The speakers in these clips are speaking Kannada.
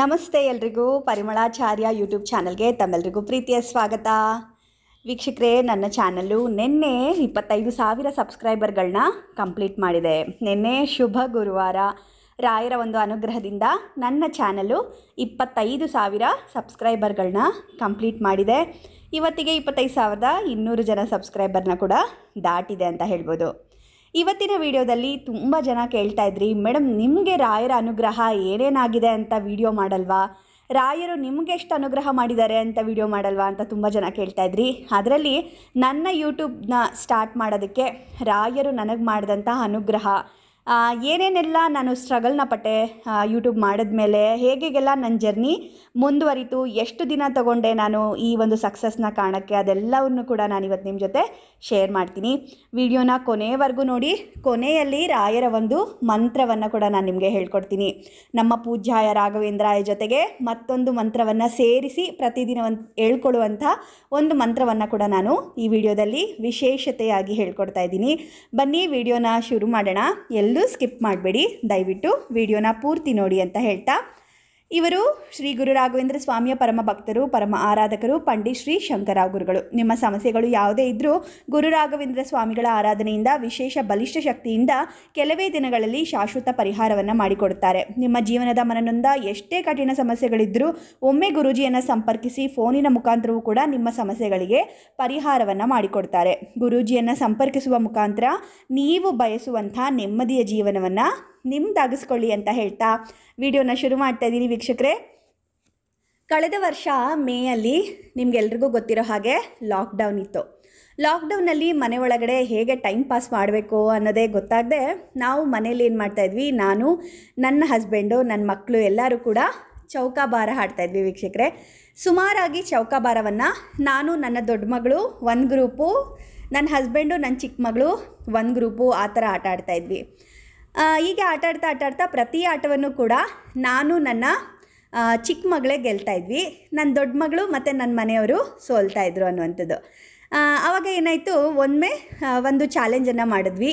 ನಮಸ್ತೆ ಎಲ್ರಿಗೂ ಪರಿಮಳಾಚಾರ್ಯ ಯೂಟ್ಯೂಬ್ ಚಾನಲ್ಗೆ ತಮ್ಮೆಲ್ರಿಗೂ ಪ್ರೀತಿಯ ಸ್ವಾಗತ ವೀಕ್ಷಕರೇ ನನ್ನ ಚಾನಲ್ಲು ನಿನ್ನೆ ಇಪ್ಪತ್ತೈದು ಸಾವಿರ ಸಬ್ಸ್ಕ್ರೈಬರ್ಗಳನ್ನ ಕಂಪ್ಲೀಟ್ ಮಾಡಿದೆ ನಿನ್ನೆ ಶುಭ ಗುರುವಾರ ರಾಯರ ಒಂದು ಅನುಗ್ರಹದಿಂದ ನನ್ನ ಚಾನಲ್ಲು ಇಪ್ಪತ್ತೈದು ಸಾವಿರ ಸಬ್ಸ್ಕ್ರೈಬರ್ಗಳನ್ನ ಕಂಪ್ಲೀಟ್ ಮಾಡಿದೆ ಇವತ್ತಿಗೆ ಇಪ್ಪತ್ತೈದು ಸಾವಿರದ ಇನ್ನೂರು ಜನ ಸಬ್ಸ್ಕ್ರೈಬರ್ನ ಕೂಡ ದಾಟಿದೆ ಅಂತ ಹೇಳ್ಬೋದು ಇವತ್ತಿನ ವಿಡಿಯೋದಲ್ಲಿ ತುಂಬ ಜನ ಕೇಳ್ತಾ ಇದ್ರಿ ಮೇಡಮ್ ನಿಮಗೆ ರಾಯರ ಅನುಗ್ರಹ ಏನೇನಾಗಿದೆ ಅಂತ ವಿಡಿಯೋ ಮಾಡಲ್ವಾ ರಾಯರು ಎಷ್ಟು ಅನುಗ್ರಹ ಮಾಡಿದ್ದಾರೆ ಅಂತ ವಿಡಿಯೋ ಮಾಡಲ್ವಾ ಅಂತ ತುಂಬ ಜನ ಕೇಳ್ತಾ ಇದ್ರಿ ಅದರಲ್ಲಿ ನನ್ನ ಯೂಟ್ಯೂಬ್ನ ಸ್ಟಾರ್ಟ್ ಮಾಡೋದಕ್ಕೆ ರಾಯರು ನನಗೆ ಮಾಡಿದಂಥ ಅನುಗ್ರಹ ಏನೇನೆಲ್ಲ ನಾನು ಸ್ಟ್ರಗಲ್ನ ಪಟ್ಟೆ ಯೂಟ್ಯೂಬ್ ಮಾಡಿದ್ಮೇಲೆ ಹೇಗೆಲ್ಲ ನನ್ನ ಜರ್ನಿ ಮುಂದುವರಿತು ಎಷ್ಟು ದಿನ ತಗೊಂಡೆ ನಾನು ಈ ಒಂದು ಸಕ್ಸಸ್ನ ಕಾಣೋಕ್ಕೆ ಅದೆಲ್ಲವನ್ನು ಕೂಡ ನಾನು ಇವತ್ತು ನಿಮ್ಮ ಜೊತೆ ಶೇರ್ ಮಾಡ್ತೀನಿ ವಿಡಿಯೋನ ಕೊನೆಯವರೆಗೂ ನೋಡಿ ಕೊನೆಯಲ್ಲಿ ರಾಯರ ಒಂದು ಮಂತ್ರವನ್ನು ಕೂಡ ನಾನು ನಿಮಗೆ ಹೇಳ್ಕೊಡ್ತೀನಿ ನಮ್ಮ ಪೂಜ್ಯಾಯ ರಾಘವೇಂದ್ರಾಯ ಜೊತೆಗೆ ಮತ್ತೊಂದು ಮಂತ್ರವನ್ನು ಸೇರಿಸಿ ಪ್ರತಿದಿನ ಒಂದು ಹೇಳ್ಕೊಳ್ಳುವಂಥ ಒಂದು ಮಂತ್ರವನ್ನು ಕೂಡ ನಾನು ಈ ವಿಡಿಯೋದಲ್ಲಿ ವಿಶೇಷತೆಯಾಗಿ ಹೇಳ್ಕೊಡ್ತಾ ಇದ್ದೀನಿ ಬನ್ನಿ ವಿಡಿಯೋನ ಶುರು ಮಾಡೋಣ ಎಲ್ಲ ಎಲ್ಲೂ ಸ್ಕಿಪ್ ಮಾಡಬೇಡಿ ದಯವಿಟ್ಟು ವಿಡಿಯೋನ ಪೂರ್ತಿ ನೋಡಿ ಅಂತ ಹೇಳ್ತಾ ಇವರು ಶ್ರೀ ಗುರು ರಾಘವೇಂದ್ರ ಸ್ವಾಮಿಯ ಪರಮ ಭಕ್ತರು ಪರಮ ಆರಾಧಕರು ಪಂಡಿತ್ ಶ್ರೀ ಶಂಕರಾವ್ ಗುರುಗಳು ನಿಮ್ಮ ಸಮಸ್ಯೆಗಳು ಯಾವುದೇ ಇದ್ದರೂ ಗುರು ರಾಘವೇಂದ್ರ ಸ್ವಾಮಿಗಳ ಆರಾಧನೆಯಿಂದ ವಿಶೇಷ ಬಲಿಷ್ಠ ಶಕ್ತಿಯಿಂದ ಕೆಲವೇ ದಿನಗಳಲ್ಲಿ ಶಾಶ್ವತ ಪರಿಹಾರವನ್ನು ಮಾಡಿಕೊಡುತ್ತಾರೆ ನಿಮ್ಮ ಜೀವನದ ಮನನೊಂದ ಎಷ್ಟೇ ಕಠಿಣ ಸಮಸ್ಯೆಗಳಿದ್ದರೂ ಒಮ್ಮೆ ಗುರುಜಿಯನ್ನು ಸಂಪರ್ಕಿಸಿ ಫೋನಿನ ಮುಖಾಂತರವೂ ಕೂಡ ನಿಮ್ಮ ಸಮಸ್ಯೆಗಳಿಗೆ ಪರಿಹಾರವನ್ನು ಮಾಡಿಕೊಡ್ತಾರೆ ಗುರೂಜಿಯನ್ನು ಸಂಪರ್ಕಿಸುವ ಮುಖಾಂತರ ನೀವು ಬಯಸುವಂಥ ನೆಮ್ಮದಿಯ ಜೀವನವನ್ನು ನಿಮ್ದಾಗಿಸ್ಕೊಳ್ಳಿ ಅಂತ ಹೇಳ್ತಾ ವಿಡಿಯೋನ ಶುರು ಮಾಡ್ತಾ ಇದ್ದೀನಿ ವೀಕ್ಷಕರೇ ಕಳೆದ ವರ್ಷ ಮೇಯಲ್ಲಿ ನಿಮಗೆಲ್ರಿಗೂ ಗೊತ್ತಿರೋ ಹಾಗೆ ಲಾಕ್ಡೌನ್ ಇತ್ತು ಲಾಕ್ಡೌನಲ್ಲಿ ಮನೆ ಒಳಗಡೆ ಹೇಗೆ ಟೈಮ್ ಪಾಸ್ ಮಾಡಬೇಕು ಅನ್ನೋದೇ ಗೊತ್ತಾಗದೆ ನಾವು ಮನೇಲಿ ಏನು ಮಾಡ್ತಾಯಿದ್ವಿ ನಾನು ನನ್ನ ಹಸ್ಬೆಂಡು ನನ್ನ ಮಕ್ಕಳು ಎಲ್ಲರೂ ಕೂಡ ಚೌಕಾಬಾರ ಹಾಡ್ತಾಯಿದ್ವಿ ವೀಕ್ಷಕರೇ ಸುಮಾರಾಗಿ ಚೌಕಾಬಾರವನ್ನು ನಾನು ನನ್ನ ದೊಡ್ಡ ಮಗಳು ಒಂದು ಗ್ರೂಪು ನನ್ನ ಹಸ್ಬೆಂಡು ನನ್ನ ಚಿಕ್ಕ ಮಗಳು ಒಂದು ಗ್ರೂಪು ಆ ಥರ ಆಟ ಆಡ್ತಾಯಿದ್ವಿ ಹೀಗೆ ಆಟ ಆಡ್ತಾ ಆಟ ಪ್ರತಿ ಆಟವನ್ನು ಕೂಡ ನಾನು ನನ್ನ ಚಿಕ್ಕ ಮಗಳೇ ಗೆಲ್ತಾ ಇದ್ವಿ ನನ್ನ ದೊಡ್ಡ ಮಗಳು ಮತ್ತು ನನ್ನ ಮನೆಯವರು ಸೋಲ್ತಾ ಇದ್ರು ಅನ್ನುವಂಥದ್ದು ಆವಾಗ ಏನಾಯಿತು ಒಮ್ಮೆ ಒಂದು ಚಾಲೆಂಜನ್ನು ಮಾಡಿದ್ವಿ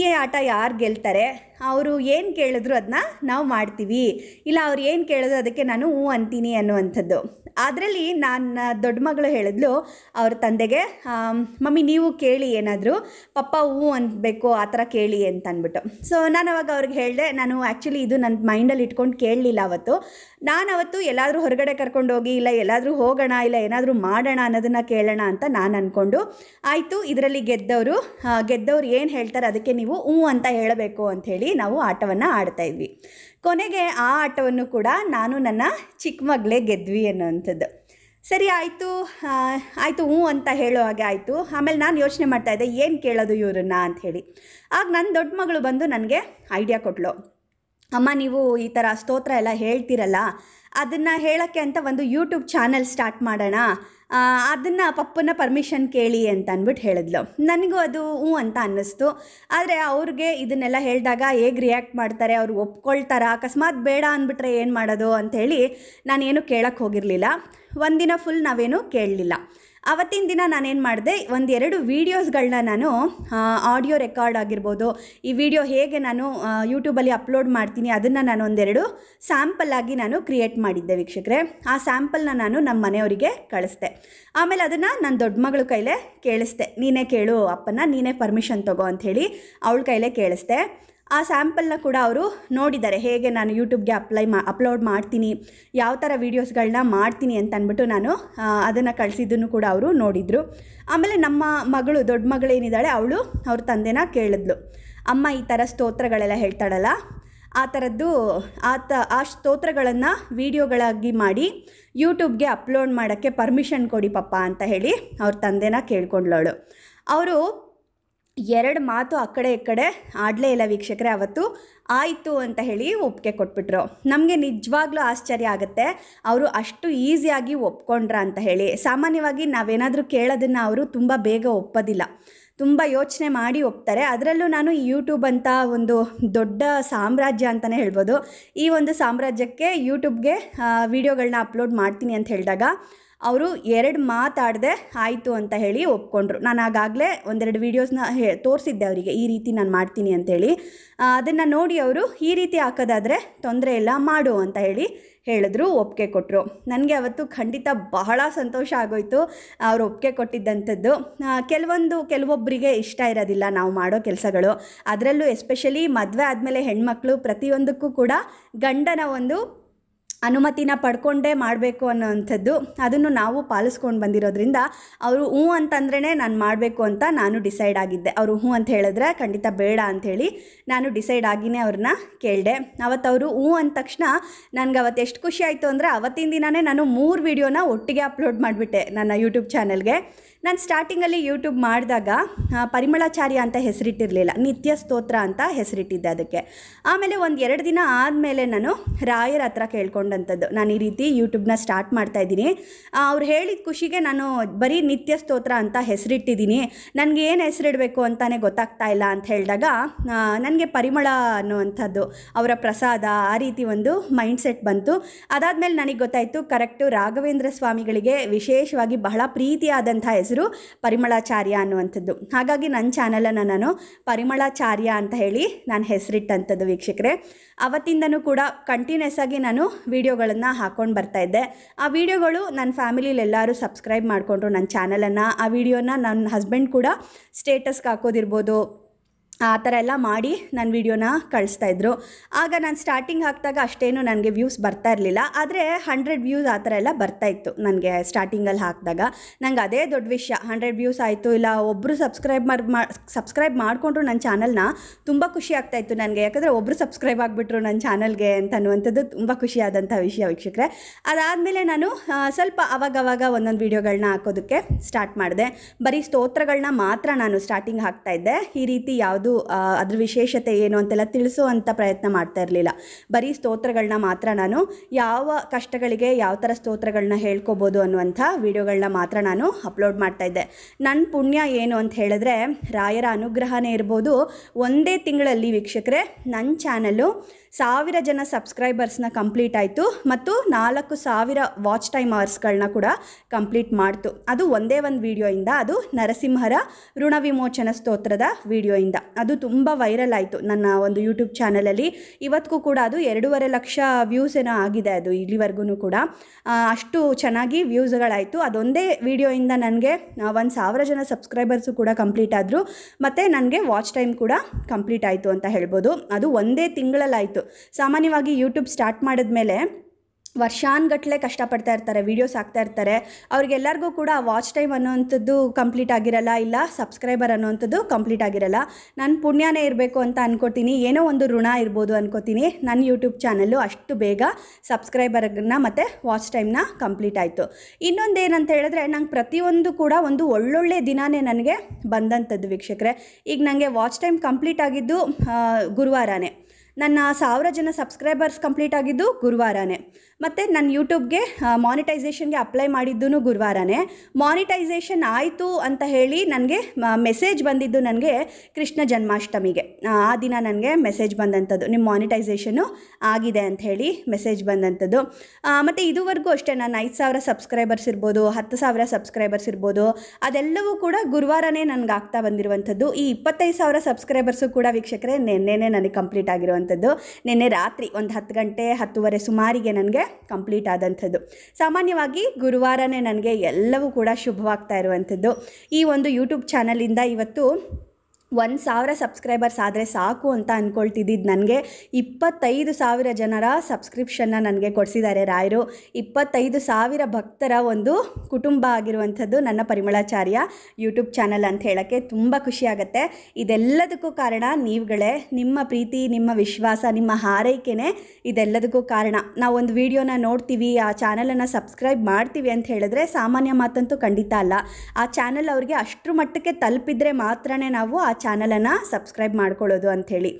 ಈ ಆಟ ಯಾರು ಗೆಲ್ತಾರೆ ಅವರು ಏನು ಕೇಳಿದ್ರು ಅದನ್ನ ನಾವು ಮಾಡ್ತೀವಿ ಇಲ್ಲ ಅವ್ರು ಏನು ಕೇಳಿದ್ರು ಅದಕ್ಕೆ ನಾನು ಹೂ ಅಂತೀನಿ ಅನ್ನುವಂಥದ್ದು ಅದರಲ್ಲಿ ನನ್ನ ದೊಡ್ಡ ಮಗಳು ಹೇಳಿದ್ಲು ಅವ್ರ ತಂದೆಗೆ ಮಮ್ಮಿ ನೀವು ಕೇಳಿ ಏನಾದರೂ ಪಪ್ಪ ಹೂ ಅನ್ಬೇಕು ಆ ಥರ ಕೇಳಿ ಅಂತ ಅಂದ್ಬಿಟ್ಟು ಸೊ ನಾನು ಅವಾಗ ಅವ್ರಿಗೆ ಹೇಳಿದೆ ನಾನು ಆ್ಯಕ್ಚುಲಿ ಇದು ನನ್ನ ಮೈಂಡಲ್ಲಿ ಇಟ್ಕೊಂಡು ಕೇಳಲಿಲ್ಲ ಅವತ್ತು ನಾನು ಅವತ್ತು ಎಲ್ಲಾದರೂ ಹೊರಗಡೆ ಕರ್ಕೊಂಡೋಗಿ ಇಲ್ಲ ಎಲ್ಲಾದರೂ ಹೋಗೋಣ ಇಲ್ಲ ಏನಾದರೂ ಮಾಡೋಣ ಅನ್ನೋದನ್ನು ಕೇಳೋಣ ಅಂತ ನಾನು ಅಂದ್ಕೊಂಡು ಆಯಿತು ಇದರಲ್ಲಿ ಗೆದ್ದವರು ಗೆದ್ದವ್ರು ಏನು ಹೇಳ್ತಾರೆ ಅದಕ್ಕೆ ನೀವು ಹೂ ಅಂತ ಹೇಳಬೇಕು ಅಂಥೇಳಿ ನಾವು ಆಟವನ್ನು ಇದ್ವಿ ಕೊನೆಗೆ ಆ ಆಟವನ್ನು ಕೂಡ ನಾನು ನನ್ನ ಚಿಕ್ಕ ಮಗಳೇ ಗೆದ್ವಿ ಅನ್ನೋವಂಥದ್ದು ಸರಿ ಆಯಿತು ಆಯಿತು ಹ್ಞೂ ಅಂತ ಹೇಳೋ ಹಾಗೆ ಆಯಿತು ಆಮೇಲೆ ನಾನು ಯೋಚನೆ ಮಾಡ್ತಾ ಇದ್ದೆ ಏನು ಕೇಳೋದು ಅಂತ ಅಂಥೇಳಿ ಆಗ ನನ್ನ ದೊಡ್ಡ ಮಗಳು ಬಂದು ನನಗೆ ಐಡಿಯಾ ಕೊಟ್ಲು ಅಮ್ಮ ನೀವು ಈ ಥರ ಸ್ತೋತ್ರ ಎಲ್ಲ ಹೇಳ್ತೀರಲ್ಲ ಅದನ್ನು ಹೇಳೋಕ್ಕೆ ಅಂತ ಒಂದು ಯೂಟ್ಯೂಬ್ ಚಾನಲ್ ಸ್ಟಾರ್ಟ್ ಮಾಡೋಣ ಅದನ್ನು ಪಪ್ಪನ ಪರ್ಮಿಷನ್ ಕೇಳಿ ಅಂತ ಅಂದ್ಬಿಟ್ಟು ಹೇಳಿದ್ಲು ನನಗೂ ಅದು ಹ್ಞೂ ಅಂತ ಅನ್ನಿಸ್ತು ಆದರೆ ಅವ್ರಿಗೆ ಇದನ್ನೆಲ್ಲ ಹೇಳಿದಾಗ ಹೇಗೆ ರಿಯಾಕ್ಟ್ ಮಾಡ್ತಾರೆ ಅವ್ರು ಒಪ್ಕೊಳ್ತಾರ ಅಕಸ್ಮಾತ್ ಬೇಡ ಅಂದ್ಬಿಟ್ರೆ ಏನು ಮಾಡೋದು ಅಂಥೇಳಿ ನಾನೇನು ಕೇಳೋಕ್ಕೆ ಹೋಗಿರಲಿಲ್ಲ ಒಂದಿನ ಫುಲ್ ನಾವೇನು ಕೇಳಲಿಲ್ಲ ಆವತ್ತಿನ ದಿನ ನಾನೇನು ಮಾಡಿದೆ ಒಂದೆರಡು ವೀಡಿಯೋಸ್ಗಳನ್ನ ನಾನು ಆಡಿಯೋ ರೆಕಾರ್ಡ್ ಆಗಿರ್ಬೋದು ಈ ವಿಡಿಯೋ ಹೇಗೆ ನಾನು ಯೂಟ್ಯೂಬಲ್ಲಿ ಅಪ್ಲೋಡ್ ಮಾಡ್ತೀನಿ ಅದನ್ನು ನಾನು ಒಂದೆರಡು ಸ್ಯಾಂಪಲ್ ಆಗಿ ನಾನು ಕ್ರಿಯೇಟ್ ಮಾಡಿದ್ದೆ ವೀಕ್ಷಕರೆ ಆ ಸ್ಯಾಂಪಲ್ನ ನಾನು ನಮ್ಮ ಮನೆಯವರಿಗೆ ಕಳಿಸ್ದೆ ಆಮೇಲೆ ಅದನ್ನು ನನ್ನ ದೊಡ್ಡ ಮಗಳ ಕೈಲೇ ಕೇಳಿಸ್ದೆ ನೀನೇ ಕೇಳು ಅಪ್ಪನ ನೀನೇ ಪರ್ಮಿಷನ್ ತಗೋ ಅಂಥೇಳಿ ಅವಳ ಕೈಲೇ ಕೇಳಿಸ್ದೆ ಆ ಸ್ಯಾಂಪಲ್ನ ಕೂಡ ಅವರು ನೋಡಿದ್ದಾರೆ ಹೇಗೆ ನಾನು ಯೂಟ್ಯೂಬ್ಗೆ ಅಪ್ಲೈ ಮಾ ಅಪ್ಲೋಡ್ ಮಾಡ್ತೀನಿ ಯಾವ ಥರ ವೀಡಿಯೋಸ್ಗಳನ್ನ ಮಾಡ್ತೀನಿ ಅಂತ ಅಂದ್ಬಿಟ್ಟು ನಾನು ಅದನ್ನು ಕಳಿಸಿದ್ದನ್ನು ಕೂಡ ಅವರು ನೋಡಿದರು ಆಮೇಲೆ ನಮ್ಮ ಮಗಳು ದೊಡ್ಡ ಮಗಳೇನಿದ್ದಾಳೆ ಅವಳು ಅವ್ರ ತಂದೆನ ಕೇಳಿದ್ಲು ಅಮ್ಮ ಈ ಥರ ಸ್ತೋತ್ರಗಳೆಲ್ಲ ಹೇಳ್ತಾಳಲ್ಲ ಆ ಥರದ್ದು ಆ ತ ಆ ಸ್ತೋತ್ರಗಳನ್ನು ವೀಡಿಯೋಗಳಾಗಿ ಮಾಡಿ ಯೂಟ್ಯೂಬ್ಗೆ ಅಪ್ಲೋಡ್ ಮಾಡೋಕ್ಕೆ ಪರ್ಮಿಷನ್ ಕೊಡಿ ಪಪ್ಪ ಅಂತ ಹೇಳಿ ಅವ್ರ ತಂದೆನ ಕೇಳ್ಕೊಂಡ್ಲವಳು ಅವರು ಎರಡು ಮಾತು ಆ ಕಡೆ ಈ ಕಡೆ ಆಡಲೇ ಇಲ್ಲ ವೀಕ್ಷಕರೇ ಅವತ್ತು ಆಯಿತು ಅಂತ ಹೇಳಿ ಒಪ್ಪಿಗೆ ಕೊಟ್ಬಿಟ್ರು ನಮಗೆ ನಿಜವಾಗ್ಲೂ ಆಶ್ಚರ್ಯ ಆಗುತ್ತೆ ಅವರು ಅಷ್ಟು ಈಸಿಯಾಗಿ ಒಪ್ಕೊಂಡ್ರ ಅಂತ ಹೇಳಿ ಸಾಮಾನ್ಯವಾಗಿ ನಾವೇನಾದರೂ ಕೇಳೋದನ್ನು ಅವರು ತುಂಬ ಬೇಗ ಒಪ್ಪೋದಿಲ್ಲ ತುಂಬ ಯೋಚನೆ ಮಾಡಿ ಒಪ್ತಾರೆ ಅದರಲ್ಲೂ ನಾನು ಯೂಟ್ಯೂಬ್ ಅಂತ ಒಂದು ದೊಡ್ಡ ಸಾಮ್ರಾಜ್ಯ ಅಂತಲೇ ಹೇಳ್ಬೋದು ಈ ಒಂದು ಸಾಮ್ರಾಜ್ಯಕ್ಕೆ ಯೂಟ್ಯೂಬ್ಗೆ ವಿಡಿಯೋಗಳನ್ನ ಅಪ್ಲೋಡ್ ಮಾಡ್ತೀನಿ ಅಂತ ಹೇಳಿದಾಗ ಅವರು ಎರಡು ಮಾತಾಡದೆ ಆಯಿತು ಅಂತ ಹೇಳಿ ಒಪ್ಕೊಂಡ್ರು ನಾನು ಆಗಾಗಲೇ ಒಂದೆರಡು ವೀಡಿಯೋಸ್ನ ಹೇ ತೋರಿಸಿದ್ದೆ ಅವರಿಗೆ ಈ ರೀತಿ ನಾನು ಮಾಡ್ತೀನಿ ಅಂತೇಳಿ ಅದನ್ನು ನೋಡಿ ಅವರು ಈ ರೀತಿ ಹಾಕೋದಾದರೆ ತೊಂದರೆ ಇಲ್ಲ ಮಾಡು ಅಂತ ಹೇಳಿ ಹೇಳಿದ್ರು ಒಪ್ಪಿಗೆ ಕೊಟ್ಟರು ನನಗೆ ಅವತ್ತು ಖಂಡಿತ ಬಹಳ ಸಂತೋಷ ಆಗೋಯಿತು ಅವರು ಒಪ್ಪಿಗೆ ಕೊಟ್ಟಿದ್ದಂಥದ್ದು ಕೆಲವೊಂದು ಕೆಲವೊಬ್ಬರಿಗೆ ಇಷ್ಟ ಇರೋದಿಲ್ಲ ನಾವು ಮಾಡೋ ಕೆಲಸಗಳು ಅದರಲ್ಲೂ ಎಸ್ಪೆಷಲಿ ಮದುವೆ ಆದಮೇಲೆ ಹೆಣ್ಮಕ್ಳು ಪ್ರತಿಯೊಂದಕ್ಕೂ ಕೂಡ ಗಂಡನ ಒಂದು ಅನುಮತಿನ ಪಡ್ಕೊಂಡೇ ಮಾಡಬೇಕು ಅನ್ನೋವಂಥದ್ದು ಅದನ್ನು ನಾವು ಪಾಲಿಸ್ಕೊಂಡು ಬಂದಿರೋದ್ರಿಂದ ಅವರು ಹ್ಞೂ ಅಂತಂದ್ರೇ ನಾನು ಮಾಡಬೇಕು ಅಂತ ನಾನು ಡಿಸೈಡ್ ಆಗಿದ್ದೆ ಅವರು ಹ್ಞೂ ಅಂತ ಹೇಳಿದ್ರೆ ಖಂಡಿತ ಬೇಡ ಅಂಥೇಳಿ ನಾನು ಡಿಸೈಡ್ ಆಗಿನೇ ಅವ್ರನ್ನ ಕೇಳಿದೆ ಅವತ್ತು ಅವರು ಹ್ಞೂ ಅಂದ ತಕ್ಷಣ ನನಗೆ ಅವತ್ತು ಎಷ್ಟು ಖುಷಿ ಆಯಿತು ಅಂದರೆ ಅವತ್ತಿನ ದಿನವೇ ನಾನು ಮೂರು ವೀಡಿಯೋನ ಒಟ್ಟಿಗೆ ಅಪ್ಲೋಡ್ ಮಾಡಿಬಿಟ್ಟೆ ನನ್ನ ಯೂಟ್ಯೂಬ್ ಚಾನಲ್ಗೆ ನಾನು ಸ್ಟಾರ್ಟಿಂಗಲ್ಲಿ ಯೂಟ್ಯೂಬ್ ಮಾಡಿದಾಗ ಪರಿಮಳಾಚಾರ್ಯ ಅಂತ ಹೆಸರಿಟ್ಟಿರಲಿಲ್ಲ ನಿತ್ಯ ಸ್ತೋತ್ರ ಅಂತ ಹೆಸರಿಟ್ಟಿದ್ದೆ ಅದಕ್ಕೆ ಆಮೇಲೆ ಒಂದು ಎರಡು ದಿನ ಆದಮೇಲೆ ನಾನು ರಾಯರ ಹತ್ರ ಕೇಳ್ಕೊಂಡಂಥದ್ದು ನಾನು ಈ ರೀತಿ ಯೂಟ್ಯೂಬ್ನ ಸ್ಟಾರ್ಟ್ ಮಾಡ್ತಾ ಇದ್ದೀನಿ ಅವ್ರು ಹೇಳಿದ ಖುಷಿಗೆ ನಾನು ಬರೀ ನಿತ್ಯ ಸ್ತೋತ್ರ ಅಂತ ಹೆಸರಿಟ್ಟಿದ್ದೀನಿ ನನಗೆ ಏನು ಹೆಸರಿಡಬೇಕು ಅಂತಾನೆ ಗೊತ್ತಾಗ್ತಾ ಇಲ್ಲ ಅಂತ ಹೇಳಿದಾಗ ನನಗೆ ಪರಿಮಳ ಅನ್ನುವಂಥದ್ದು ಅವರ ಪ್ರಸಾದ ಆ ರೀತಿ ಒಂದು ಮೈಂಡ್ಸೆಟ್ ಬಂತು ಅದಾದಮೇಲೆ ನನಗೆ ಗೊತ್ತಾಯಿತು ಕರೆಕ್ಟು ರಾಘವೇಂದ್ರ ಸ್ವಾಮಿಗಳಿಗೆ ವಿಶೇಷವಾಗಿ ಬಹಳ ಪ್ರೀತಿಯಾದಂಥ ಹೆಸರು ಹೆಸರು ಪರಿಮಳಾಚಾರ್ಯ ಅನ್ನುವಂಥದ್ದು ಹಾಗಾಗಿ ನನ್ನ ಚಾನಲನ್ನು ನಾನು ಪರಿಮಳಾಚಾರ್ಯ ಅಂತ ಹೇಳಿ ನಾನು ಹೆಸರಿಟ್ಟಂಥದ್ದು ವೀಕ್ಷಕರೇ ಅವತ್ತಿಂದನೂ ಕೂಡ ಕಂಟಿನ್ಯೂಸ್ ಆಗಿ ನಾನು ವೀಡಿಯೋಗಳನ್ನು ಹಾಕ್ಕೊಂಡು ಇದ್ದೆ ಆ ವೀಡಿಯೋಗಳು ನನ್ನ ಫ್ಯಾಮಿಲಿಯಲ್ಲಿ ಎಲ್ಲರೂ ಸಬ್ಸ್ಕ್ರೈಬ್ ಮಾಡಿಕೊಂಡ್ರು ನನ್ನ ಚಾನಲನ್ನು ಆ ವೀಡಿಯೋನ ನನ್ನ ಹಸ್ಬೆಂಡ್ ಕೂಡ ಸ್ಟೇಟಸ್ಗೆ ಹಾಕೋದಿರ್ಬೋದು ಆ ಥರ ಎಲ್ಲ ಮಾಡಿ ನನ್ನ ವೀಡಿಯೋನ ಕಳಿಸ್ತಾಯಿದ್ರು ಆಗ ನಾನು ಸ್ಟಾರ್ಟಿಂಗ್ ಹಾಕಿದಾಗ ಅಷ್ಟೇನು ನನಗೆ ವ್ಯೂಸ್ ಬರ್ತಾ ಇರಲಿಲ್ಲ ಆದರೆ ಹಂಡ್ರೆಡ್ ವ್ಯೂಸ್ ಆ ಥರ ಎಲ್ಲ ಬರ್ತಾಯಿತ್ತು ನನಗೆ ಸ್ಟಾರ್ಟಿಂಗಲ್ಲಿ ಹಾಕಿದಾಗ ನಂಗೆ ಅದೇ ದೊಡ್ಡ ವಿಷಯ ಹಂಡ್ರೆಡ್ ವ್ಯೂಸ್ ಆಯಿತು ಇಲ್ಲ ಒಬ್ಬರು ಸಬ್ಸ್ಕ್ರೈಬ್ ಮಾಡಿ ಮಾ ಸಬ್ಸ್ಕ್ರೈಬ್ ಮಾಡಿಕೊಂಡ್ರು ನನ್ನ ಚಾನಲ್ನ ತುಂಬ ಖುಷಿ ಆಗ್ತಾಯಿತ್ತು ನನಗೆ ಯಾಕಂದರೆ ಒಬ್ಬರು ಸಬ್ಸ್ಕ್ರೈಬ್ ಆಗಿಬಿಟ್ರು ನನ್ನ ಚಾನಲ್ಗೆ ಅಂತ ಅನ್ನುವಂಥದ್ದು ತುಂಬ ಖುಷಿಯಾದಂಥ ವಿಷಯ ವೀಕ್ಷಕರೇ ಅದಾದಮೇಲೆ ನಾನು ಸ್ವಲ್ಪ ಅವಾಗವಾಗ ಒಂದೊಂದು ವೀಡಿಯೋಗಳನ್ನ ಹಾಕೋದಕ್ಕೆ ಸ್ಟಾರ್ಟ್ ಮಾಡಿದೆ ಬರೀ ಸ್ತೋತ್ರಗಳನ್ನ ಮಾತ್ರ ನಾನು ಸ್ಟಾರ್ಟಿಂಗ್ ಇದ್ದೆ ಈ ರೀತಿ ಯಾವುದು ಅದ್ರ ವಿಶೇಷತೆ ಏನು ಅಂತೆಲ್ಲ ತಿಳಿಸುವಂಥ ಪ್ರಯತ್ನ ಮಾಡ್ತಾ ಇರಲಿಲ್ಲ ಬರೀ ಸ್ತೋತ್ರಗಳನ್ನ ಮಾತ್ರ ನಾನು ಯಾವ ಕಷ್ಟಗಳಿಗೆ ಯಾವ ಥರ ಸ್ತೋತ್ರಗಳನ್ನ ಹೇಳ್ಕೊಬೋದು ಅನ್ನುವಂಥ ವಿಡಿಯೋಗಳನ್ನ ಮಾತ್ರ ನಾನು ಅಪ್ಲೋಡ್ ಮಾಡ್ತಾ ಇದ್ದೆ ನನ್ನ ಪುಣ್ಯ ಏನು ಅಂತ ಹೇಳಿದ್ರೆ ರಾಯರ ಅನುಗ್ರಹನೇ ಇರ್ಬೋದು ಒಂದೇ ತಿಂಗಳಲ್ಲಿ ವೀಕ್ಷಕರೇ ನನ್ನ ಚಾನಲ್ಲು ಸಾವಿರ ಜನ ಸಬ್ಸ್ಕ್ರೈಬರ್ಸ್ನ ಕಂಪ್ಲೀಟ್ ಆಯಿತು ಮತ್ತು ನಾಲ್ಕು ಸಾವಿರ ವಾಚ್ ಟೈಮ್ ಅವರ್ಸ್ಗಳನ್ನ ಕೂಡ ಕಂಪ್ಲೀಟ್ ಮಾಡ್ತು ಅದು ಒಂದೇ ಒಂದು ವಿಡಿಯೋಯಿಂದ ಅದು ನರಸಿಂಹರ ಋಣ ವಿಮೋಚನ ಸ್ತೋತ್ರದ ವಿಡಿಯೋಯಿಂದ ಅದು ತುಂಬ ವೈರಲ್ ಆಯಿತು ನನ್ನ ಒಂದು ಯೂಟ್ಯೂಬ್ ಚಾನಲಲ್ಲಿ ಇವತ್ತಿಗೂ ಕೂಡ ಅದು ಎರಡೂವರೆ ಲಕ್ಷ ವ್ಯೂಸ್ ಏನೋ ಆಗಿದೆ ಅದು ಇಲ್ಲಿವರೆಗೂ ಕೂಡ ಅಷ್ಟು ಚೆನ್ನಾಗಿ ವ್ಯೂಸ್ಗಳಾಯಿತು ಅದೊಂದೇ ವಿಡಿಯೋಯಿಂದ ನನಗೆ ಒಂದು ಸಾವಿರ ಜನ ಸಬ್ಸ್ಕ್ರೈಬರ್ಸು ಕೂಡ ಕಂಪ್ಲೀಟ್ ಆದರು ಮತ್ತು ನನಗೆ ವಾಚ್ ಟೈಮ್ ಕೂಡ ಕಂಪ್ಲೀಟ್ ಆಯಿತು ಅಂತ ಹೇಳ್ಬೋದು ಅದು ಒಂದೇ ತಿಂಗಳಲ್ಲಾಯಿತು ಸಾಮಾನ್ಯವಾಗಿ ಯೂಟ್ಯೂಬ್ ಸ್ಟಾರ್ಟ್ ಮಾಡಿದ್ಮೇಲೆ ವರ್ಷಾನುಗಟ್ಲೆ ಕಷ್ಟಪಡ್ತಾ ಇರ್ತಾರೆ ವೀಡಿಯೋಸ್ ಹಾಕ್ತಾ ಇರ್ತಾರೆ ಅವ್ರಿಗೆಲ್ಲರಿಗೂ ಕೂಡ ವಾಚ್ ಟೈಮ್ ಅನ್ನೋವಂಥದ್ದು ಕಂಪ್ಲೀಟ್ ಆಗಿರಲ್ಲ ಇಲ್ಲ ಸಬ್ಸ್ಕ್ರೈಬರ್ ಅನ್ನೋವಂಥದ್ದು ಕಂಪ್ಲೀಟ್ ಆಗಿರಲ್ಲ ನಾನು ಪುಣ್ಯನೇ ಇರಬೇಕು ಅಂತ ಅಂದ್ಕೋತೀನಿ ಏನೋ ಒಂದು ಋಣ ಇರ್ಬೋದು ಅನ್ಕೋತೀನಿ ನನ್ನ ಯೂಟ್ಯೂಬ್ ಚಾನಲ್ಲು ಅಷ್ಟು ಬೇಗ ಸಬ್ಸ್ಕ್ರೈಬರ್ನ ಮತ್ತು ವಾಚ್ ಟೈಮ್ನ ಕಂಪ್ಲೀಟ್ ಆಯಿತು ಇನ್ನೊಂದೇನಂತ ಹೇಳಿದ್ರೆ ನಂಗೆ ಪ್ರತಿಯೊಂದು ಕೂಡ ಒಂದು ಒಳ್ಳೊಳ್ಳೆ ದಿನಾನೇ ನನಗೆ ಬಂದಂಥದ್ದು ವೀಕ್ಷಕರೇ ಈಗ ನನಗೆ ವಾಚ್ ಟೈಮ್ ಕಂಪ್ಲೀಟ್ ಆಗಿದ್ದು ಗುರುವಾರನೇ ನನ್ನ ಸಾವಿರ ಜನ ಸಬ್ಸ್ಕ್ರೈಬರ್ಸ್ ಕಂಪ್ಲೀಟ್ ಆಗಿದ್ದು ಗುರುವಾರನೇ ಮತ್ತು ನಾನು ಯೂಟ್ಯೂಬ್ಗೆ ಮಾನಿಟೈಸೇಷನ್ಗೆ ಅಪ್ಲೈ ಮಾಡಿದ್ದು ಗುರುವಾರನೇ ಮಾನಿಟೈಸೇಷನ್ ಆಯಿತು ಅಂತ ಹೇಳಿ ನನಗೆ ಮೆಸೇಜ್ ಬಂದಿದ್ದು ನನಗೆ ಕೃಷ್ಣ ಜನ್ಮಾಷ್ಟಮಿಗೆ ಆ ದಿನ ನನಗೆ ಮೆಸೇಜ್ ಬಂದಂಥದ್ದು ನಿಮ್ಮ ಮಾನಿಟೈಸೇಷನು ಆಗಿದೆ ಅಂತ ಹೇಳಿ ಮೆಸೇಜ್ ಬಂದಂಥದ್ದು ಮತ್ತು ಇದುವರೆಗೂ ಅಷ್ಟೇ ನಾನು ಐದು ಸಾವಿರ ಸಬ್ಸ್ಕ್ರೈಬರ್ಸ್ ಇರ್ಬೋದು ಹತ್ತು ಸಾವಿರ ಸಬ್ಸ್ಕ್ರೈಬರ್ಸ್ ಇರ್ಬೋದು ಅದೆಲ್ಲವೂ ಕೂಡ ಗುರುವಾರನೇ ನನಗೆ ಆಗ್ತಾ ಬಂದಿರುವಂಥದ್ದು ಈ ಇಪ್ಪತ್ತೈದು ಸಾವಿರ ಸಬ್ಸ್ಕ್ರೈಬರ್ಸು ಕೂಡ ವೀಕ್ಷಕರೇ ನಿನ್ನೆನೇ ನನಗೆ ಕಂಪ್ಲೀಟ್ ಆಗಿರುವಂಥದ್ದು ನಿನ್ನೆ ರಾತ್ರಿ ಒಂದು ಹತ್ತು ಗಂಟೆ ಹತ್ತುವರೆ ಸುಮಾರಿಗೆ ನನಗೆ ಕಂಪ್ಲೀಟ್ ಆದಂಥದ್ದು ಸಾಮಾನ್ಯವಾಗಿ ಗುರುವಾರನೇ ನನಗೆ ಎಲ್ಲವೂ ಕೂಡ ಶುಭವಾಗ್ತಾ ಇರುವಂಥದ್ದು ಈ ಒಂದು ಯೂಟ್ಯೂಬ್ ಚಾನಲಿಂದ ಇವತ್ತು ಒಂದು ಸಾವಿರ ಸಬ್ಸ್ಕ್ರೈಬರ್ಸ್ ಆದರೆ ಸಾಕು ಅಂತ ಅಂದ್ಕೊಳ್ತಿದ್ದಿದ್ದು ನನಗೆ ಇಪ್ಪತ್ತೈದು ಸಾವಿರ ಜನರ ಸಬ್ಸ್ಕ್ರಿಪ್ಷನ್ನ ನನಗೆ ಕೊಡಿಸಿದ್ದಾರೆ ರಾಯರು ಇಪ್ಪತ್ತೈದು ಸಾವಿರ ಭಕ್ತರ ಒಂದು ಕುಟುಂಬ ಆಗಿರುವಂಥದ್ದು ನನ್ನ ಪರಿಮಳಾಚಾರ್ಯ ಯೂಟ್ಯೂಬ್ ಚಾನಲ್ ಅಂತ ಹೇಳೋಕ್ಕೆ ತುಂಬ ಖುಷಿಯಾಗತ್ತೆ ಇದೆಲ್ಲದಕ್ಕೂ ಕಾರಣ ನೀವುಗಳೇ ನಿಮ್ಮ ಪ್ರೀತಿ ನಿಮ್ಮ ವಿಶ್ವಾಸ ನಿಮ್ಮ ಹಾರೈಕೆನೇ ಇದೆಲ್ಲದಕ್ಕೂ ಕಾರಣ ನಾವು ಒಂದು ವಿಡಿಯೋನ ನೋಡ್ತೀವಿ ಆ ಚಾನಲನ್ನು ಸಬ್ಸ್ಕ್ರೈಬ್ ಮಾಡ್ತೀವಿ ಅಂತ ಹೇಳಿದ್ರೆ ಸಾಮಾನ್ಯ ಮಾತಂತೂ ಖಂಡಿತ ಅಲ್ಲ ಆ ಚಾನಲ್ ಅವ್ರಿಗೆ ಅಷ್ಟರ ಮಟ್ಟಕ್ಕೆ ತಲುಪಿದ್ರೆ ಮಾತ್ರನೇ ನಾವು ಆ ಚಾನಲನ್ನು ಸಬ್ಸ್ಕ್ರೈಬ್ ಮಾಡ್ಕೊಳ್ಳೋದು ಅಂಥೇಳಿ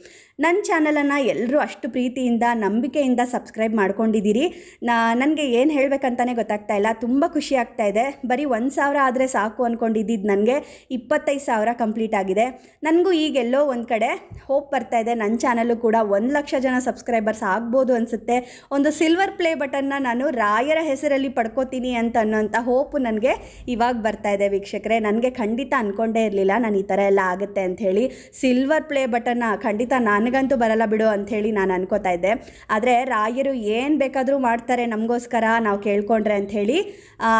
ನನ್ನ ಚಾನಲನ್ನು ಎಲ್ಲರೂ ಅಷ್ಟು ಪ್ರೀತಿಯಿಂದ ನಂಬಿಕೆಯಿಂದ ಸಬ್ಸ್ಕ್ರೈಬ್ ಮಾಡ್ಕೊಂಡಿದ್ದೀರಿ ನಾ ನನಗೆ ಏನು ಹೇಳಬೇಕಂತಲೇ ಗೊತ್ತಾಗ್ತಾ ಇಲ್ಲ ತುಂಬ ಖುಷಿ ಆಗ್ತಾ ಇದೆ ಬರೀ ಒಂದು ಸಾವಿರ ಆದರೆ ಸಾಕು ಅಂದ್ಕೊಂಡಿದ್ದು ನನಗೆ ಇಪ್ಪತ್ತೈದು ಸಾವಿರ ಕಂಪ್ಲೀಟ್ ಆಗಿದೆ ನನಗೂ ಈಗೆಲ್ಲೋ ಒಂದು ಕಡೆ ಹೋಪ್ ಬರ್ತಾ ಇದೆ ನನ್ನ ಚಾನಲ್ಲು ಕೂಡ ಒಂದು ಲಕ್ಷ ಜನ ಸಬ್ಸ್ಕ್ರೈಬರ್ಸ್ ಆಗ್ಬೋದು ಅನಿಸುತ್ತೆ ಒಂದು ಸಿಲ್ವರ್ ಪ್ಲೇ ಬಟನ್ನ ನಾನು ರಾಯರ ಹೆಸರಲ್ಲಿ ಪಡ್ಕೋತೀನಿ ಅಂತ ಅನ್ನೋಂಥ ಹೋಪು ನನಗೆ ಇವಾಗ ಬರ್ತಾ ಇದೆ ವೀಕ್ಷಕರೇ ನನಗೆ ಖಂಡಿತ ಅಂದ್ಕೊಂಡೇ ಇರಲಿಲ್ಲ ನಾನು ಈ ಥರ ಎಲ್ಲ ಆಗುತ್ತೆ ಅಂಥೇಳಿ ಸಿಲ್ವರ್ ಪ್ಲೇ ಬಟನ್ನ ಖಂಡಿತ ನಾನು ನನಗಂತೂ ಬರಲ್ಲ ಬಿಡು ಅಂಥೇಳಿ ನಾನು ಅನ್ಕೋತಾ ಇದ್ದೆ ಆದರೆ ರಾಯರು ಏನು ಬೇಕಾದರೂ ಮಾಡ್ತಾರೆ ನಮಗೋಸ್ಕರ ನಾವು ಕೇಳ್ಕೊಂಡ್ರೆ ಅಂಥೇಳಿ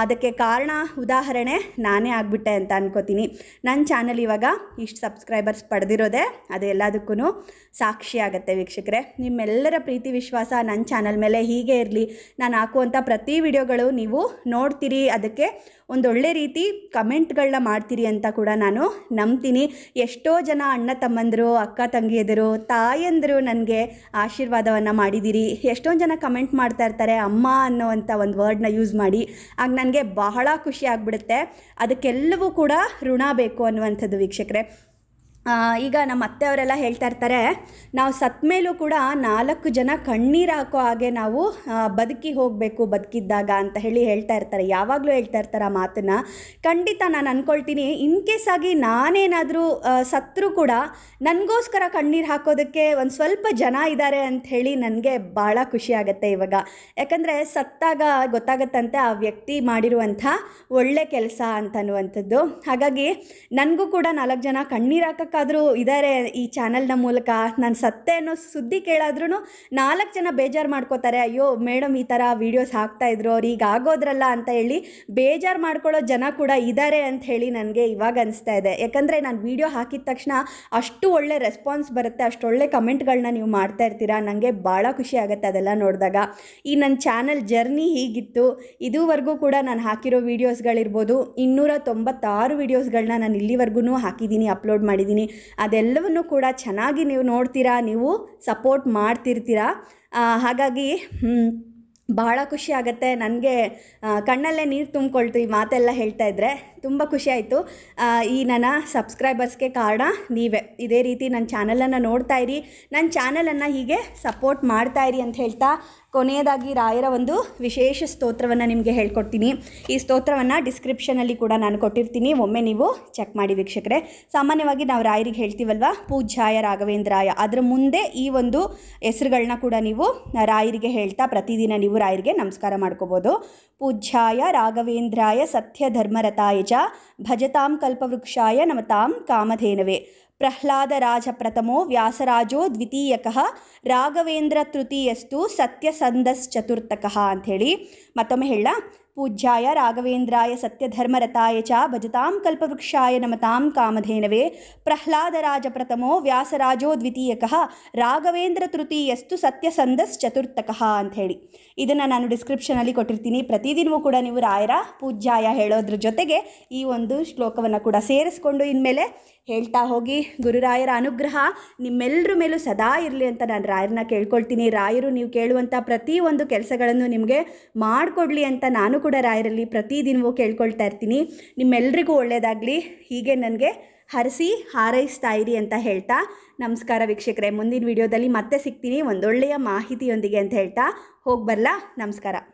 ಅದಕ್ಕೆ ಕಾರಣ ಉದಾಹರಣೆ ನಾನೇ ಆಗಿಬಿಟ್ಟೆ ಅಂತ ಅನ್ಕೋತೀನಿ ನನ್ನ ಚಾನಲ್ ಇವಾಗ ಇಷ್ಟು ಸಬ್ಸ್ಕ್ರೈಬರ್ಸ್ ಪಡೆದಿರೋದೆ ಅದು ಎಲ್ಲದಕ್ಕೂ ಸಾಕ್ಷಿ ಆಗುತ್ತೆ ವೀಕ್ಷಕರೆ ನಿಮ್ಮೆಲ್ಲರ ಪ್ರೀತಿ ವಿಶ್ವಾಸ ನನ್ನ ಚಾನಲ್ ಮೇಲೆ ಹೀಗೆ ಇರಲಿ ನಾನು ಹಾಕುವಂಥ ಪ್ರತಿ ವಿಡಿಯೋಗಳು ನೀವು ನೋಡ್ತೀರಿ ಅದಕ್ಕೆ ಒಂದೊಳ್ಳೆ ರೀತಿ ಕಮೆಂಟ್ಗಳನ್ನ ಮಾಡ್ತೀರಿ ಅಂತ ಕೂಡ ನಾನು ನಂಬ್ತೀನಿ ಎಷ್ಟೋ ಜನ ಅಣ್ಣ ತಮ್ಮಂದರು ಅಕ್ಕ ತಂಗಿಯದರು ತಾಯಂದರು ನನಗೆ ಆಶೀರ್ವಾದವನ್ನು ಮಾಡಿದ್ದೀರಿ ಎಷ್ಟೊಂದು ಜನ ಕಮೆಂಟ್ ಮಾಡ್ತಾ ಇರ್ತಾರೆ ಅಮ್ಮ ಅನ್ನೋವಂಥ ಒಂದು ವರ್ಡ್ನ ಯೂಸ್ ಮಾಡಿ ಆಗ ನನಗೆ ಬಹಳ ಖುಷಿ ಆಗಿಬಿಡುತ್ತೆ ಅದಕ್ಕೆಲ್ಲವೂ ಕೂಡ ಋಣ ಬೇಕು ಅನ್ನುವಂಥದ್ದು ವೀಕ್ಷಕರೇ ಈಗ ನಮ್ಮ ಅತ್ತೆಯವರೆಲ್ಲ ಹೇಳ್ತಾ ಇರ್ತಾರೆ ನಾವು ಸತ್ಮೇಲೂ ಮೇಲೂ ಕೂಡ ನಾಲ್ಕು ಜನ ಕಣ್ಣೀರು ಹಾಕೋ ಹಾಗೆ ನಾವು ಬದುಕಿ ಹೋಗಬೇಕು ಬದುಕಿದ್ದಾಗ ಅಂತ ಹೇಳಿ ಹೇಳ್ತಾ ಇರ್ತಾರೆ ಯಾವಾಗಲೂ ಹೇಳ್ತಾ ಇರ್ತಾರೆ ಆ ಮಾತನ್ನು ಖಂಡಿತ ನಾನು ಅಂದ್ಕೊಳ್ತೀನಿ ಇನ್ ಕೇಸ್ ಆಗಿ ನಾನೇನಾದರೂ ಸತ್ರು ಕೂಡ ನನಗೋಸ್ಕರ ಕಣ್ಣೀರು ಹಾಕೋದಕ್ಕೆ ಒಂದು ಸ್ವಲ್ಪ ಜನ ಇದ್ದಾರೆ ಅಂತ ಹೇಳಿ ನನಗೆ ಭಾಳ ಖುಷಿ ಆಗುತ್ತೆ ಇವಾಗ ಯಾಕಂದರೆ ಸತ್ತಾಗ ಗೊತ್ತಾಗತ್ತಂತೆ ಆ ವ್ಯಕ್ತಿ ಮಾಡಿರುವಂಥ ಒಳ್ಳೆ ಕೆಲಸ ಅಂತನ್ನುವಂಥದ್ದು ಹಾಗಾಗಿ ನನಗೂ ಕೂಡ ನಾಲ್ಕು ಜನ ಕಣ್ಣೀರು ಹಾಕಕ್ಕೆ ಜನಕ್ಕಾದರೂ ಇದ್ದಾರೆ ಈ ಚಾನಲ್ನ ಮೂಲಕ ನಾನು ಸತ್ತೆ ಅನ್ನೋ ಸುದ್ದಿ ಕೇಳಾದ್ರೂ ನಾಲ್ಕು ಜನ ಬೇಜಾರು ಮಾಡ್ಕೋತಾರೆ ಅಯ್ಯೋ ಮೇಡಮ್ ಈ ಥರ ವೀಡಿಯೋಸ್ ಹಾಕ್ತಾಯಿದ್ರು ಅವ್ರು ಈಗ ಆಗೋದ್ರಲ್ಲ ಅಂತ ಹೇಳಿ ಬೇಜಾರು ಮಾಡ್ಕೊಳ್ಳೋ ಜನ ಕೂಡ ಇದ್ದಾರೆ ಅಂತ ಹೇಳಿ ನನಗೆ ಇವಾಗ ಅನಿಸ್ತಾ ಇದೆ ಯಾಕಂದರೆ ನಾನು ವೀಡಿಯೋ ಹಾಕಿದ ತಕ್ಷಣ ಅಷ್ಟು ಒಳ್ಳೆ ರೆಸ್ಪಾನ್ಸ್ ಬರುತ್ತೆ ಅಷ್ಟು ಒಳ್ಳೆ ಕಮೆಂಟ್ಗಳನ್ನ ನೀವು ಮಾಡ್ತಾ ಇರ್ತೀರಾ ನನಗೆ ಭಾಳ ಖುಷಿ ಆಗುತ್ತೆ ಅದೆಲ್ಲ ನೋಡಿದಾಗ ಈ ನನ್ನ ಚಾನಲ್ ಜರ್ನಿ ಹೀಗಿತ್ತು ಇದುವರೆಗೂ ಕೂಡ ನಾನು ಹಾಕಿರೋ ವೀಡಿಯೋಸ್ಗಳಿರ್ಬೋದು ಇನ್ನೂರ ತೊಂಬತ್ತಾರು ವೀಡಿಯೋಸ್ಗಳನ್ನ ನಾನು ಇಲ್ಲಿವರೆಗೂ ಹಾಕಿದ್ದೀನಿ ಅಪ್ಲೋಡ್ ಮಾಡಿದ್ದೀನಿ ಮಾಡ್ತೀನಿ ಅದೆಲ್ಲವನ್ನು ಕೂಡ ಚೆನ್ನಾಗಿ ನೀವು ನೋಡ್ತೀರಾ ನೀವು ಸಪೋರ್ಟ್ ಮಾಡ್ತಿರ್ತೀರಾ ಹಾಗಾಗಿ ಭಾಳ ಖುಷಿ ಆಗುತ್ತೆ ನನಗೆ ಕಣ್ಣಲ್ಲೇ ನೀರು ತುಂಬಿಕೊಳ್ತು ಈ ಮಾತೆಲ್ಲ ಹೇಳ್ತಾ ಇದ್ದರೆ ತುಂಬ ಖುಷಿ ಆಯಿತು ಈ ನನ್ನ ಸಬ್ಸ್ಕ್ರೈಬರ್ಸ್ಗೆ ಕಾರಣ ನೀವೇ ಇದೇ ರೀತಿ ನನ್ನ ಚಾನಲನ್ನು ನೋಡ್ತಾ ಇರಿ ನನ್ನ ಚಾನಲನ್ನು ಹೀಗೆ ಸಪೋರ್ಟ್ ಮಾಡ್ತಾ ಇರಿ ಅಂತ ಹೇಳ್ತಾ ಕೊನೆಯದಾಗಿ ರಾಯರ ಒಂದು ವಿಶೇಷ ಸ್ತೋತ್ರವನ್ನು ನಿಮಗೆ ಹೇಳ್ಕೊಡ್ತೀನಿ ಈ ಸ್ತೋತ್ರವನ್ನು ಡಿಸ್ಕ್ರಿಪ್ಷನಲ್ಲಿ ಕೂಡ ನಾನು ಕೊಟ್ಟಿರ್ತೀನಿ ಒಮ್ಮೆ ನೀವು ಚೆಕ್ ಮಾಡಿ ವೀಕ್ಷಕರೇ ಸಾಮಾನ್ಯವಾಗಿ ನಾವು ರಾಯರಿಗೆ ಹೇಳ್ತೀವಲ್ವ ಪೂಜ್ಯಾಯ ರಾಘವೇಂದ್ರಾಯ ಅದರ ಮುಂದೆ ಈ ಒಂದು ಹೆಸರುಗಳನ್ನ ಕೂಡ ನೀವು ರಾಯರಿಗೆ ಹೇಳ್ತಾ ಪ್ರತಿದಿನ ನೀವು ರಾಯರಿಗೆ ನಮಸ್ಕಾರ ಮಾಡ್ಕೋಬೋದು ಪೂಜ್ಯಾಯ ರಾಘವೇಂದ್ರಾಯ ಸತ್ಯಧರ್ಮರತಾಯ ಚ ಭಜತಾಂ ಕಲ್ಪವೃಕ್ಷಾಯ ನಮತಾಂ ಕಾಮಧೇನವೇ ಪ್ರಥಮೋ ವ್ಯಾಸರಾಜೋ ದ್ವಿತೀಯಕಃ ರಾಘವೇಂದ್ರ ತೃತೀಯಸ್ತು ಸತ್ಯಸಂಧಶ್ಚತುರ್ಥಕಃ ಅಂಥೇಳಿ ಮತ್ತೊಮ್ಮೆ ಹೇಳ ಪೂಜ್ಯಾಯ ರಾಘವೇಂದ್ರಾಯ ಸತ್ಯಧರ್ಮರತಾಯ ಚ ಭಜತಾಂ ಕಲ್ಪವೃಕ್ಷಾಯ ನಮತಾಂ ಕಾಮಧೇನವೇ ಪ್ರಹ್ಲಾದರಾಜ ಪ್ರಥಮೋ ವ್ಯಾಸರಾಜೋ ದ್ವಿತೀಯಕಃ ರಾಘವೇಂದ್ರ ತೃತೀಯಸ್ತು ಸತ್ಯಸಂದಸ್ ಅಂತ ಹೇಳಿ ಇದನ್ನು ನಾನು ಡಿಸ್ಕ್ರಿಪ್ಷನಲ್ಲಿ ಕೊಟ್ಟಿರ್ತೀನಿ ಪ್ರತಿದಿನವೂ ಕೂಡ ನೀವು ರಾಯರ ಪೂಜ್ಯಾಯ ಹೇಳೋದ್ರ ಜೊತೆಗೆ ಈ ಒಂದು ಶ್ಲೋಕವನ್ನು ಕೂಡ ಸೇರಿಸ್ಕೊಂಡು ಇನ್ಮೇಲೆ ಹೇಳ್ತಾ ಹೋಗಿ ಗುರುರಾಯರ ಅನುಗ್ರಹ ನಿಮ್ಮೆಲ್ಲರ ಮೇಲೂ ಸದಾ ಇರಲಿ ಅಂತ ನಾನು ರಾಯರನ್ನ ಕೇಳ್ಕೊಳ್ತೀನಿ ರಾಯರು ನೀವು ಕೇಳುವಂಥ ಒಂದು ಕೆಲಸಗಳನ್ನು ನಿಮಗೆ ಮಾಡಿಕೊಡ್ಲಿ ಅಂತ ನಾನು ಕೂಡ ರಾಯರಲ್ಲಿ ಪ್ರತಿದಿನವೂ ಕೇಳ್ಕೊಳ್ತಾ ಇರ್ತೀನಿ ನಿಮ್ಮೆಲ್ರಿಗೂ ಒಳ್ಳೆಯದಾಗಲಿ ಹೀಗೆ ನನಗೆ ಹರಿಸಿ ಹಾರೈಸ್ತಾ ಇರಿ ಅಂತ ಹೇಳ್ತಾ ನಮಸ್ಕಾರ ವೀಕ್ಷಕರೇ ಮುಂದಿನ ವಿಡಿಯೋದಲ್ಲಿ ಮತ್ತೆ ಸಿಗ್ತೀನಿ ಒಂದೊಳ್ಳೆಯ ಮಾಹಿತಿಯೊಂದಿಗೆ ಅಂತ ಹೇಳ್ತಾ ಹೋಗಿ ಬರಲಾ ನಮಸ್ಕಾರ